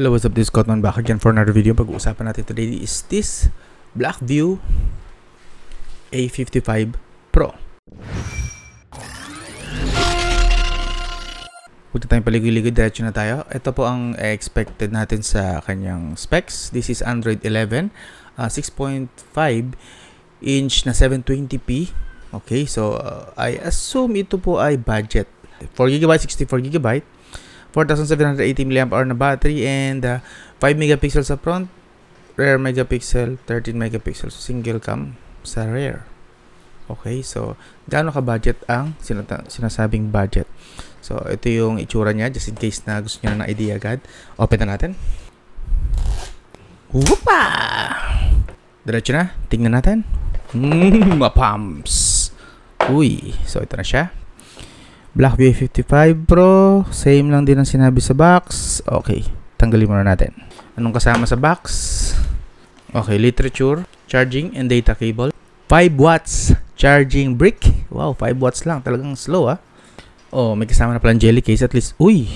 Hello, what's up? This is Cotton back again for another video. Pag-uusapan natin today is this Blackview A55 Pro. Huwag tayong paligoy-ligoy, diretso na tayo. Ito po ang expected natin sa kanyang specs. This is Android 11, uh, 6.5 inch na 720p. Okay, so uh, I assume ito po ay budget. 4GB, 64GB 4,780 mAh na battery and uh, 5 megapixels sa front, rear megapixel, 13 megapixels, single cam sa rear. Okay, so gaano ka budget ang sinasabing budget? So ito yung itsura niya just in case na gusto niyo na idea agad. Open na natin. Whoopa! Diretso na, tingnan natin. Mmm, mapams! Uy, so ito na siya. Blackberry 55 Pro, same lang din ang sinabi sa box. Okay, tanggalin muna natin. Anong kasama sa box? Okay, literature, charging and data cable. 5 watts charging brick. Wow, 5 watts lang. Talagang slow ah. Oh, may kasama na pala jelly case at least. Uy!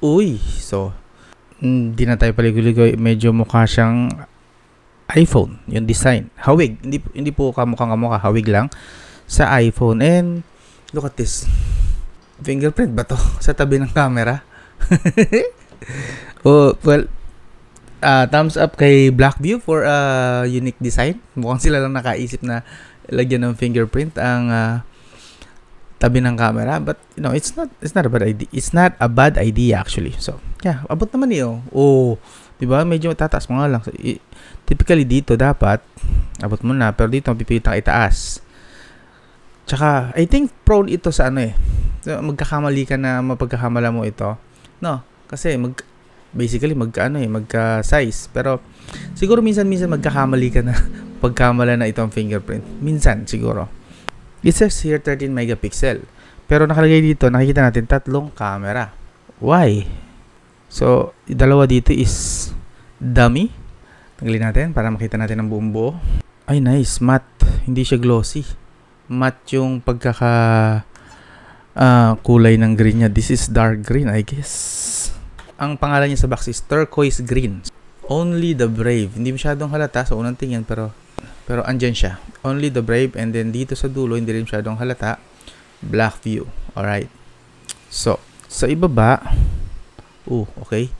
Uy! So, hindi na tayo paligoy-ligoy. Medyo mukha siyang iPhone, yung design. Hawig. Hindi, hindi po kamukha-kamukha. Hawig lang sa iPhone. And Look at this. Fingerprint ba to? Sa tabi ng camera? oh, well, uh, thumbs up kay Blackview for a uh, unique design. Mukhang sila lang nakaisip na lagyan ng fingerprint ang uh, tabi ng camera but you know it's not it's not a bad idea it's not a bad idea actually so yeah abot naman niyo oh, 'di ba medyo tataas mo nga lang so, typically dito dapat abot mo na pero dito pipilitang itaas Tsaka, I think prone ito sa ano eh. So, magkakamali ka na mapagkakamala mo ito. No? Kasi mag, basically magkaano eh, magka size. Pero siguro minsan-minsan magkakamali ka na pagkamala na itong fingerprint. Minsan siguro. It says here 13 megapixel. Pero nakalagay dito, nakikita natin tatlong camera. Why? So, dalawa dito is dummy. Tanggalin natin para makita natin ang buong buo. Ay, nice. Matte. Hindi siya glossy matte yung pagkaka uh, kulay ng green niya. This is dark green, I guess. Ang pangalan niya sa box is turquoise green. Only the Brave. Hindi masyadong halata sa unang tingin pero pero andyan siya. Only the Brave and then dito sa dulo hindi rin masyadong halata. Black View. Alright. So, sa ibaba, oh, uh, okay.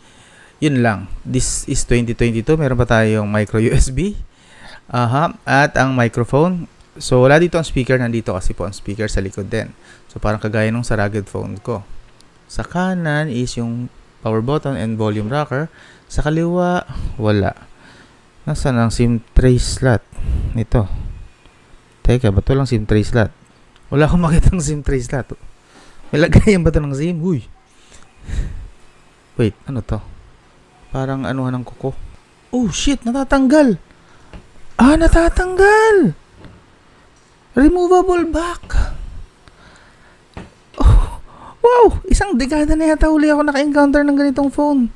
Yun lang. This is 2022. Meron pa tayong micro USB. Aha. Uh -huh. At ang microphone, So, wala dito ang speaker. Nandito kasi po ang speaker sa likod din. So, parang kagaya nung sa rugged phone ko. Sa kanan is yung power button and volume rocker. Sa kaliwa, wala. Nasaan ang SIM tray slot? Ito. Teka, ba't walang SIM tray slot? Wala akong makitang SIM tray slot. May lagayan ba ito ng SIM? Uy! Wait, ano to? Parang anuhan ng kuko. Oh shit, natatanggal! Ah, natatanggal! Removable back. Oh, wow! Isang dekada na yata uli ako naka-encounter ng ganitong phone.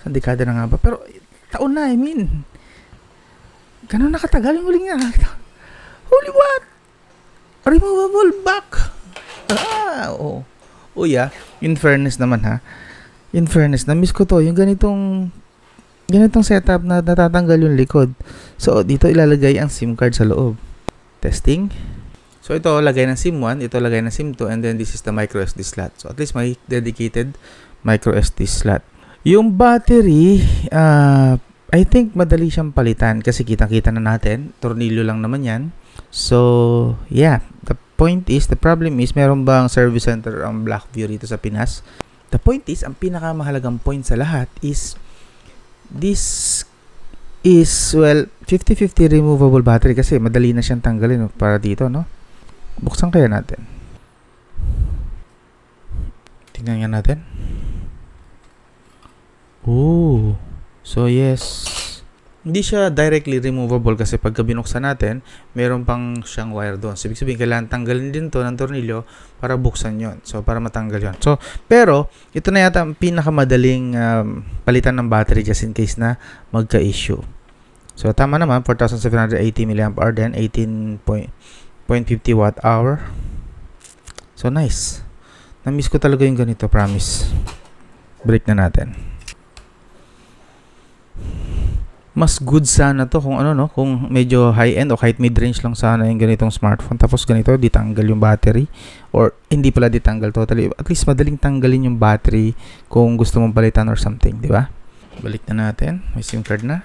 Isang dekada na nga ba? Pero taon na, I mean. Ganun nakatagal yung huling nakakita. Holy what? Removable back. Ah, Oh. oh yeah. In fairness naman ha. In fairness, na-miss ko to. Yung ganitong ganitong setup na natatanggal yung likod. So, dito ilalagay ang SIM card sa loob. Testing. So ito, lagay ng SIM1, ito lagay ng SIM2, and then this is the micro SD slot. So at least may dedicated micro SD slot. Yung battery, uh, I think madali siyang palitan kasi kitang-kita na natin. Tornilyo lang naman yan. So, yeah. The point is, the problem is, meron bang service center ang Blackview rito sa Pinas? The point is, ang pinakamahalagang point sa lahat is, this is, well, 50-50 removable battery kasi madali na siyang tanggalin oh, para dito, no? Buksan kaya natin. Tingnan nga natin. Oh. So, yes. Hindi siya directly removable kasi pag binuksan natin, meron pang siyang wire doon. So, ibig sabihin, kailangan tanggalin din to ng tornilyo para buksan yon So, para matanggal yon So, pero, ito na yata ang pinakamadaling um, palitan ng battery just in case na magka-issue. So tama naman 4780 mAh then 18.50 watt hour. So nice. na ko talaga yung ganito, promise. Break na natin. Mas good sana to kung ano no, kung medyo high-end o kahit mid-range lang sana yung ganitong smartphone. Tapos ganito, ditanggal yung battery. Or hindi pala ditanggal totally. At least madaling tanggalin yung battery kung gusto mong palitan or something, di ba? Balik na natin. May SIM card na.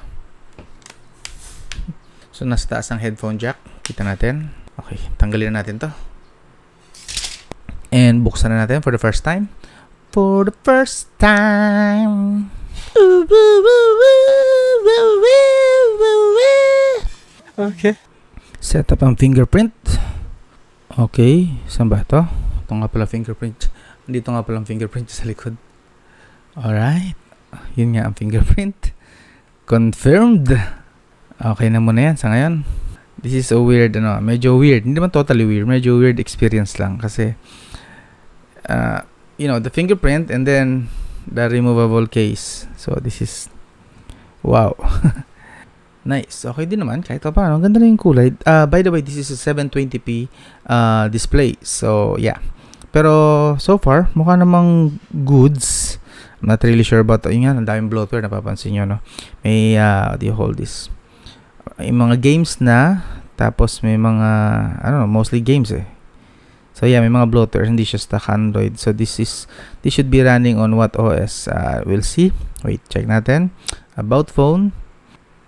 So, nasa taas ang headphone jack. Kita natin. Okay, tanggalin na natin to. And buksan na natin for the first time. For the first time. Okay. Set up ang fingerprint. Okay, saan ba to? Ito nga pala fingerprint. Dito nga pala ang fingerprint sa likod. Alright. Yun nga ang fingerprint. Confirmed. Okay na muna yan sa ngayon. This is a weird, ano, medyo weird. Hindi man totally weird, medyo weird experience lang kasi uh, you know, the fingerprint and then the removable case. So this is wow. nice. Okay din naman kahit pa ano. Ganda rin yung kulay. Uh, by the way, this is a 720p uh, display. So yeah. Pero so far, mukha namang goods. I'm not really sure about, yun nga, ang daming bloatware, napapansin nyo, no? May, uh, do you hold this? yung mga games na tapos may mga ano mostly games eh. So yeah, may mga bloaters, hindi siya stock Android. So this is this should be running on what OS? Uh, ah, we'll see. Wait, check natin. About phone.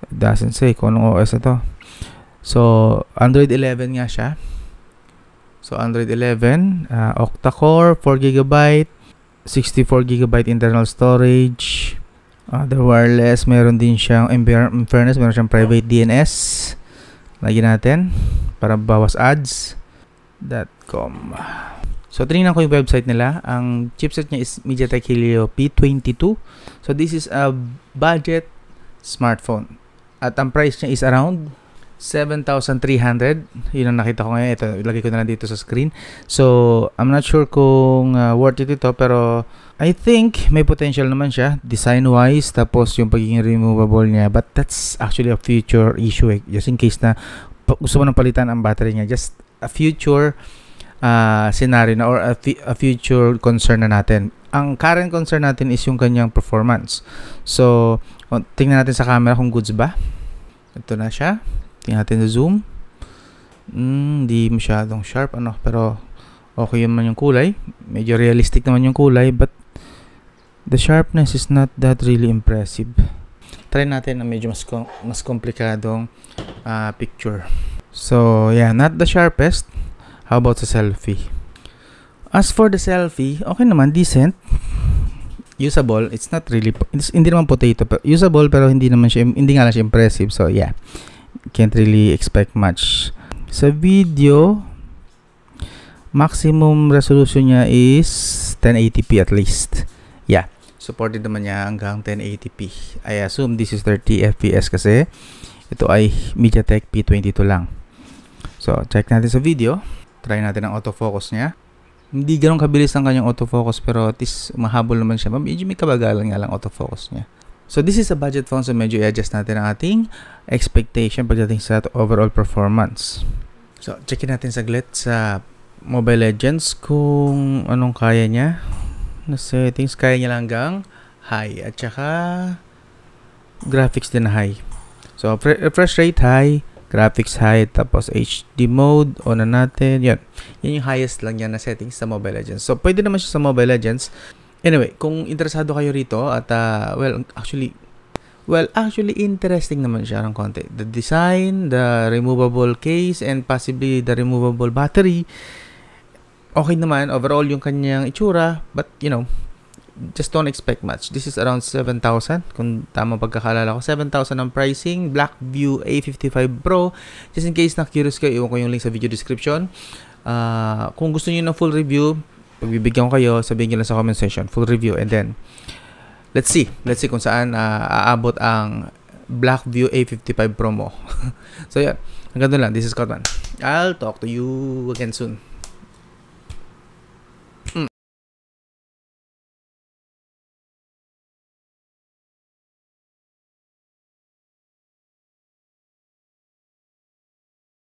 doesn't say kung anong OS ito So Android 11 nga siya. So Android 11, uh, ah, octa-core, 4GB, 64GB internal storage, Other ah, wireless, meron din siyang, in fairness, meron siyang private DNS. Lagi natin para bawas ads.com So, tinignan ko yung website nila. Ang chipset niya is MediaTek Helio P22. So, this is a budget smartphone. At ang price niya is around 7,300. Yun ang nakita ko ngayon. Ito, ilagay ko na lang dito sa screen. So, I'm not sure kung uh, worth it ito, pero I think may potential naman siya design-wise, tapos yung pagiging removable niya. But that's actually a future issue eh. Just in case na gusto mo nang palitan ang battery niya. Just a future uh, scenario na or a, a future concern na natin. Ang current concern natin is yung kanyang performance. So, tingnan natin sa camera kung goods ba. Ito na siya. Tingnan natin sa zoom. Hmm, hindi mm, masyadong sharp ano, pero okay naman yung kulay. Medyo realistic naman yung kulay but the sharpness is not that really impressive. Try natin ang medyo mas, kom mas komplikadong uh, picture. So, yeah, not the sharpest. How about sa selfie? As for the selfie, okay naman, decent usable. It's not really it's hindi naman potato pero usable pero hindi naman siya hindi nga lang siya impressive. So yeah can't really expect much. Sa video, maximum resolution niya is 1080p at least. Yeah, supported naman niya hanggang 1080p. I assume this is 30 FPS kasi ito ay MediaTek P22 lang. So, check natin sa video. Try natin ang autofocus niya. Hindi ganun kabilis ang kanyang autofocus pero at least mahabol naman siya. Medyo may kabagalan nga lang autofocus niya. So this is a budget phone so medyo i-adjust natin ang ating expectation pagdating sa overall performance. So checkin natin saglit sa Mobile Legends kung anong kaya niya. Na settings kaya niya lang hanggang high at saka graphics din high. So refresh rate high, graphics high, tapos HD mode on na natin. Yan. Yan yung highest lang niya na settings sa Mobile Legends. So pwede naman siya sa Mobile Legends. Anyway, kung interesado kayo rito at uh, well, actually Well, actually interesting naman siya ng konti. The design, the removable case, and possibly the removable battery. Okay naman, overall yung kanyang itsura, but you know, just don't expect much. This is around 7,000, kung tama pagkakalala ko. 7,000 ang pricing, Blackview A55 Pro. Just in case na curious kayo, iwan ko yung link sa video description. Uh, kung gusto niyo ng full review, pagbibigyan ko kayo, sabihin nyo lang sa comment section, full review, and then, let's see, let's see kung saan uh, aabot ang Blackview A55 promo. so, yeah, Hanggang doon lang. This is Cotman. I'll talk to you again soon.